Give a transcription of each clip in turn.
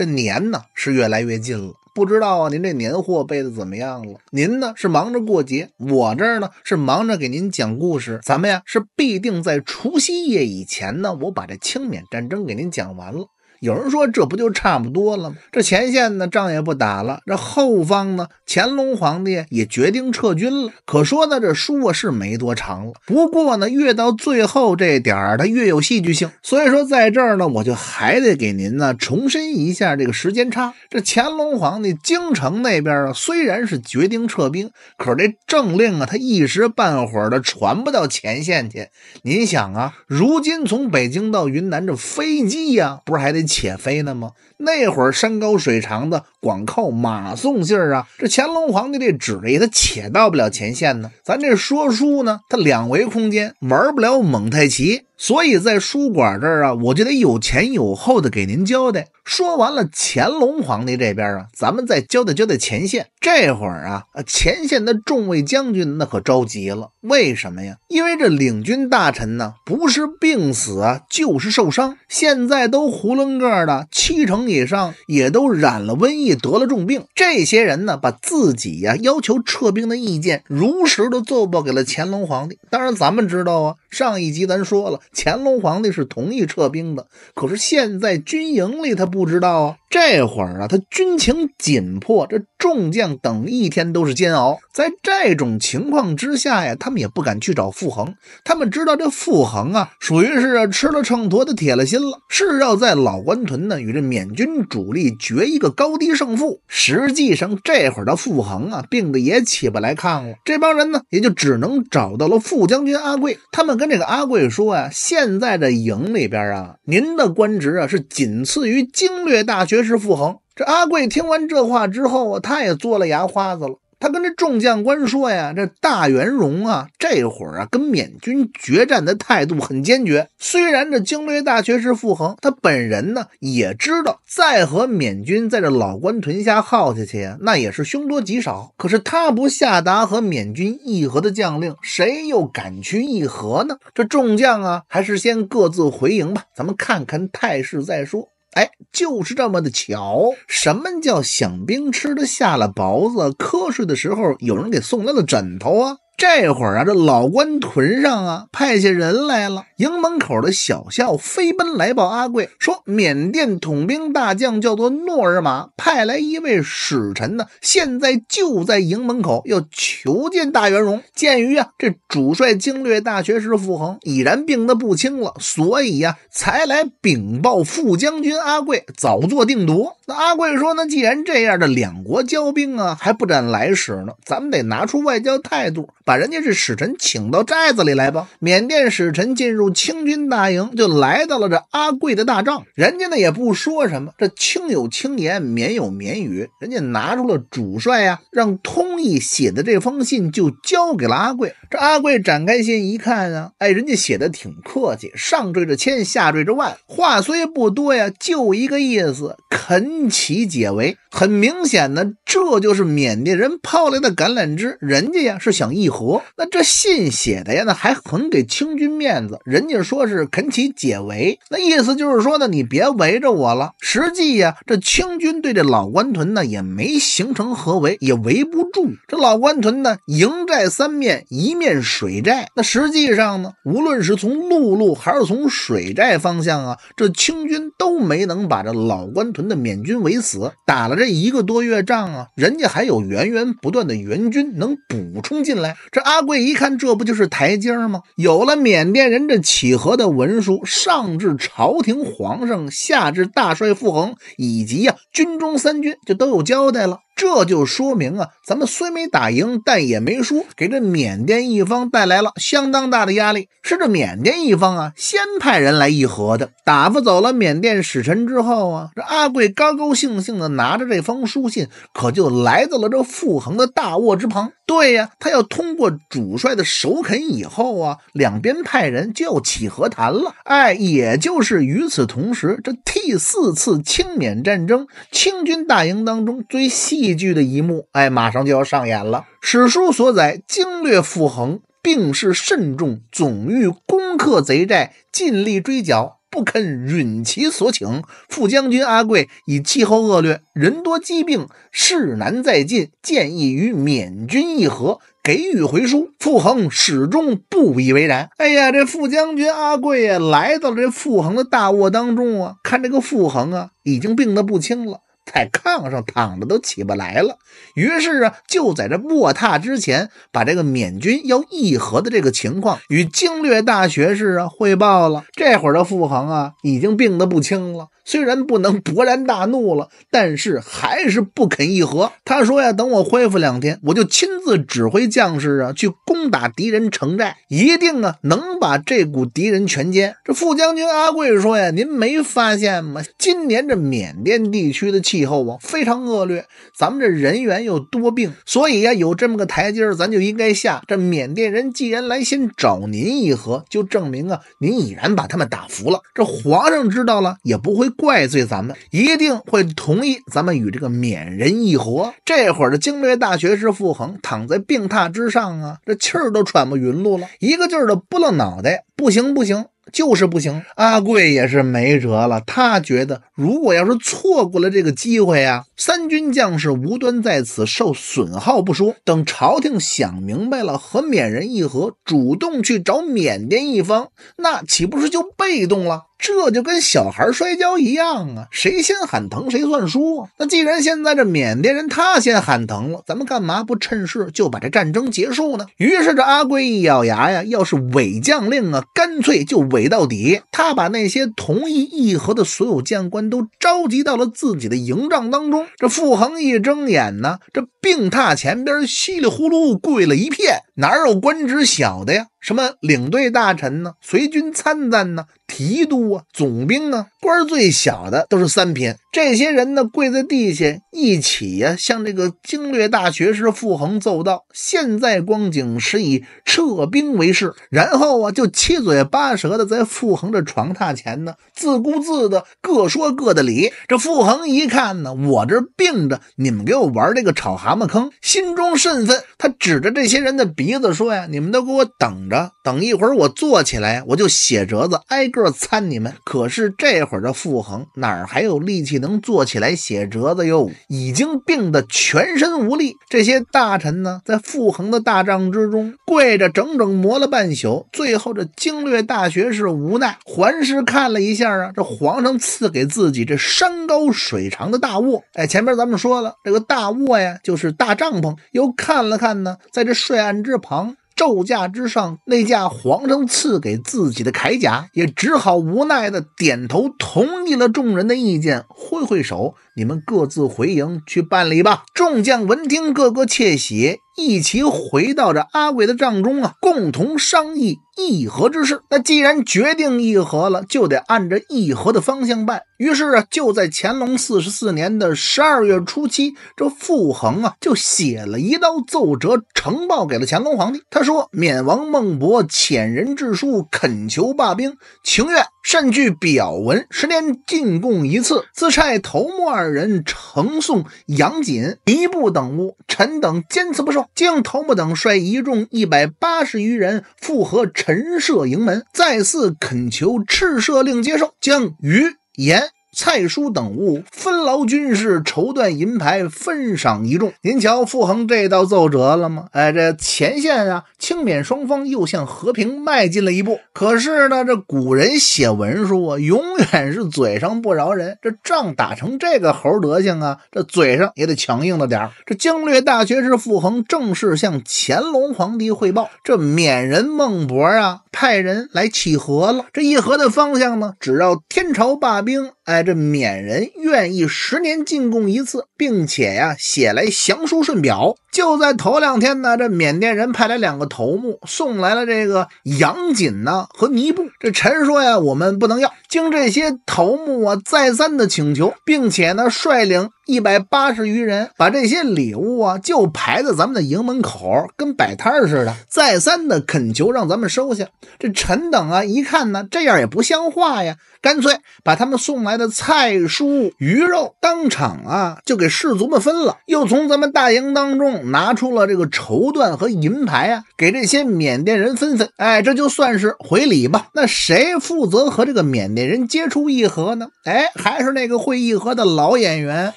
这年呢是越来越近了，不知道啊，您这年货备的怎么样了？您呢是忙着过节，我这儿呢是忙着给您讲故事。咱们呀是必定在除夕夜以前呢，我把这清缅战争给您讲完了。有人说这不就差不多了吗？这前线呢仗也不打了，这后方呢？乾隆皇帝也决定撤军了。可说呢，这书啊是没多长了。不过呢，越到最后这点儿，它越有戏剧性。所以说，在这儿呢，我就还得给您呢重申一下这个时间差。这乾隆皇帝京城那边啊，虽然是决定撤兵，可是这政令啊，他一时半会儿的传不到前线去。您想啊，如今从北京到云南这飞机呀，不是还得？且飞呢吗？那会儿山高水长的。光靠马送信儿啊，这乾隆皇帝这旨意他且到不了前线呢。咱这说书呢，他两维空间玩不了蒙太奇，所以在书馆这儿啊，我就得有前有后的给您交代。说完了乾隆皇帝这边啊，咱们再交代交代前线。这会儿啊，前线的众位将军那可着急了，为什么呀？因为这领军大臣呢，不是病死啊，就是受伤，现在都囫囵个的，七成以上也都染了瘟疫。得了重病，这些人呢，把自己呀要求撤兵的意见，如实的奏报给了乾隆皇帝。当然，咱们知道啊，上一集咱说了，乾隆皇帝是同意撤兵的。可是现在军营里他不知道啊，这会儿啊，他军情紧迫，这众将等一天都是煎熬。在这种情况之下呀，他们也不敢去找傅恒。他们知道这傅恒啊，属于是吃了秤砣的铁了心了，是要在老官屯呢与这缅军主力决一个高低胜负。实际上，这会儿的傅恒啊，病的也起不来炕了。这帮人呢，也就只能找到了傅将军阿贵。他们跟这个阿贵说呀：“现在的营里边啊，您的官职啊是仅次于经略大学士傅恒。”这阿贵听完这话之后他也做了牙花子了。他跟这众将官说呀：“这大元荣啊，这会儿啊，跟缅军决战的态度很坚决。虽然这经略大学士傅恒，他本人呢也知道，再和缅军在这老关屯下耗下去，那也是凶多吉少。可是他不下达和缅军议和的将令，谁又敢去议和呢？这众将啊，还是先各自回营吧，咱们看看态势再说。”哎，就是这么的巧。什么叫响兵吃的下了雹子，瞌睡的时候有人给送来了枕头啊？这会儿啊，这老官屯上啊，派下人来了。营门口的小校飞奔来报，阿贵说：“缅甸统兵大将叫做诺尔玛，派来一位使臣呢，现在就在营门口，要求见大元荣。鉴于啊，这主帅经略大学士傅恒已然病得不轻了，所以呀，才来禀报副将军阿贵，早做定夺。”那阿贵说：“那既然这样的两国交兵啊，还不斩来使呢？咱们得拿出外交态度。”把人家这使臣请到寨子里来吧。缅甸使臣进入清军大营，就来到了这阿贵的大帐。人家呢也不说什么，这清有清言，缅有缅语。人家拿出了主帅呀，让通义写的这封信就交给了阿贵。这阿贵展开信一看啊，哎，人家写的挺客气，上缀着千，下缀着万，话虽不多呀，就一个意思，恳祈解围。很明显呢，这就是缅甸人抛来的橄榄枝，人家呀是想一。和那这信写的呀，那还很给清军面子。人家说是肯起解围，那意思就是说呢，你别围着我了。实际呀，这清军对这老关屯呢也没形成合围，也围不住。这老关屯呢，营寨三面，一面水寨。那实际上呢，无论是从陆路还是从水寨方向啊，这清军都没能把这老关屯的缅军围死。打了这一个多月仗啊，人家还有源源不断的援军能补充进来。这阿贵一看，这不就是台阶吗？有了缅甸人这起和的文书，上至朝廷皇上，下至大帅傅恒以及啊军中三军，就都有交代了。这就说明啊，咱们虽没打赢，但也没输，给这缅甸一方带来了相当大的压力。是这缅甸一方啊，先派人来议和的。打发走了缅甸使臣之后啊，这阿贵高高兴兴的拿着这封书信，可就来到了这傅恒的大卧之旁。对呀，他要通过主帅的首肯以后啊，两边派人就要起和谈了。哎，也就是与此同时，这第四次清缅战争，清军大营当中最细。戏剧的一幕，哎，马上就要上演了。史书所载，经略傅恒病势甚重，总欲攻克贼寨，尽力追剿，不肯允其所请。副将军阿贵以气候恶劣，人多疾病，势难再进，建议与缅军议和，给予回书。傅恒始终不以为然。哎呀，这傅将军阿贵啊，来到了这傅恒的大卧当中啊，看这个傅恒啊，已经病得不轻了。在炕上躺着都起不来了，于是啊，就在这卧榻之前，把这个缅军要议和的这个情况与经略大学士啊汇报了。这会儿的傅恒啊，已经病得不轻了。虽然不能勃然大怒了，但是还是不肯议和。他说呀，等我恢复两天，我就亲自指挥将士啊，去攻打敌人城寨，一定啊能把这股敌人全歼。这副将军阿贵说呀，您没发现吗？今年这缅甸地区的气候啊非常恶劣，咱们这人员又多病，所以呀有这么个台阶儿，咱就应该下。这缅甸人既然来先找您议和，就证明啊您已然把他们打服了。这皇上知道了也不会。怪罪咱们，一定会同意咱们与这个缅人议和。这会儿的经略大学士傅恒躺在病榻之上啊，这气儿都喘不匀路了，一个劲儿的拨弄脑袋，不行不行，就是不行。阿贵也是没辙了，他觉得如果要是错过了这个机会啊，三军将士无端在此受损耗不说，等朝廷想明白了和缅人议和，主动去找缅甸一方，那岂不是就被动了？这就跟小孩摔跤一样啊，谁先喊疼谁算输。那既然现在这缅甸人他先喊疼了，咱们干嘛不趁势就把这战争结束呢？于是这阿贵一咬牙呀，要是伪将令啊，干脆就伪到底。他把那些同意议和的所有将官都召集到了自己的营帐当中。这傅恒一睁眼呢，这病榻前边稀里呼噜跪了一片，哪有官职小的呀？什么领队大臣呢？随军参赞呢？提督啊，总兵啊，官儿最小的都是三品。这些人呢，跪在地下，一起呀，向这个经略大学士傅恒奏道：“现在光景是以撤兵为是。”然后啊，就七嘴八舌的在傅恒的床榻前呢，自顾自的各说各的理。这傅恒一看呢，我这病着，你们给我玩这个炒蛤蟆坑，心中甚愤。他指着这些人的鼻子说：“呀，你们都给我等着，等一会儿我坐起来，我就写折子挨个参你们。”可是这会儿的傅恒哪儿还有力气？能坐起来写折子哟，已经病得全身无力。这些大臣呢，在傅恒的大帐之中跪着，整整磨了半宿。最后，这经略大学士无奈，环视看了一下啊，这皇上赐给自己这山高水长的大卧。哎，前面咱们说了，这个大卧呀，就是大帐篷。又看了看呢，在这睡案之旁。胄架之上那架皇上赐给自己的铠甲，也只好无奈的点头同意了众人的意见，挥挥手：“你们各自回营去办理吧。”众将闻听，个个窃喜。一起回到这阿贵的帐中啊，共同商议议和之事。那既然决定议和了，就得按着议和的方向办。于是啊，就在乾隆四十四年的十二月初七，这傅恒啊就写了一道奏折呈报给了乾隆皇帝。他说：“缅王孟博遣人致书，恳求罢兵，情愿善具表文，十年进贡一次。自差头目二人呈送杨锦、一布等物，臣等坚持不受。”将头目等率一众一百八十余人复合陈设营门，再次恳求赤赦令接受，将于延。蔡叔等物分劳军事，绸缎银牌分赏一众。您瞧傅恒这道奏折了吗？哎，这前线啊，清缅双方又向和平迈进了一步。可是呢，这古人写文书啊，永远是嘴上不饶人。这仗打成这个猴德行啊，这嘴上也得强硬着点儿。这经略大学士傅恒正式向乾隆皇帝汇报，这缅人孟博啊，派人来乞和了。这议和的方向呢，只要天朝罢兵。哎，这缅人愿意十年进贡一次，并且呀写来降书顺表。就在头两天呢，这缅甸人派来两个头目，送来了这个杨锦呢和尼布。这陈说呀，我们不能要。经这些头目啊再三的请求，并且呢率领一百八十余人，把这些礼物啊就排在咱们的营门口，跟摆摊似的，再三的恳求让咱们收下。这陈等啊一看呢，这样也不像话呀，干脆把他们送来。这菜蔬鱼肉当场啊就给士卒们分了，又从咱们大营当中拿出了这个绸缎和银牌啊，给这些缅甸人分分。哎，这就算是回礼吧。那谁负责和这个缅甸人接触议和呢？哎，还是那个会议和的老演员，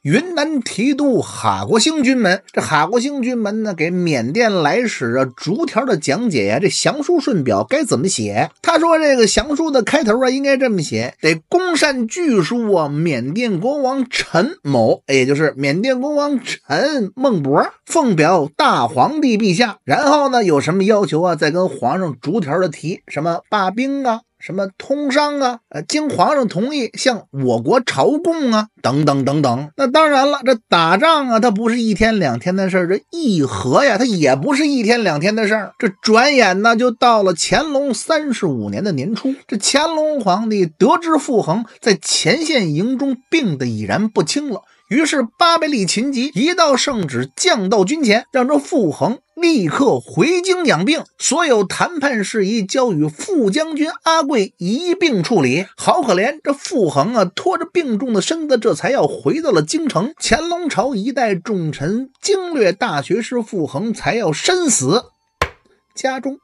云南提督哈国兴军门。这哈国兴军门呢，给缅甸来使啊逐条的讲解呀、这降书顺表该怎么写。他说这个降书的开头啊应该这么写，得攻善据说缅甸国王陈某，也就是缅甸国王陈孟博，奉表大皇帝陛下。然后呢，有什么要求啊？再跟皇上逐条的提，什么罢兵啊。什么通商啊，呃，经皇上同意向我国朝贡啊，等等等等。那当然了，这打仗啊，它不是一天两天的事儿，这议和呀，它也不是一天两天的事儿。这转眼呢，就到了乾隆三十五年的年初，这乾隆皇帝得知傅恒在前线营中病得已然不轻了，于是八百里秦集，一道圣旨降到军前，让这傅恒。立刻回京养病，所有谈判事宜交与副将军阿贵一并处理。好可怜，这傅恒啊，拖着病重的身子，这才要回到了京城。乾隆朝一代重臣、经略大学士傅恒，才要身死。家中。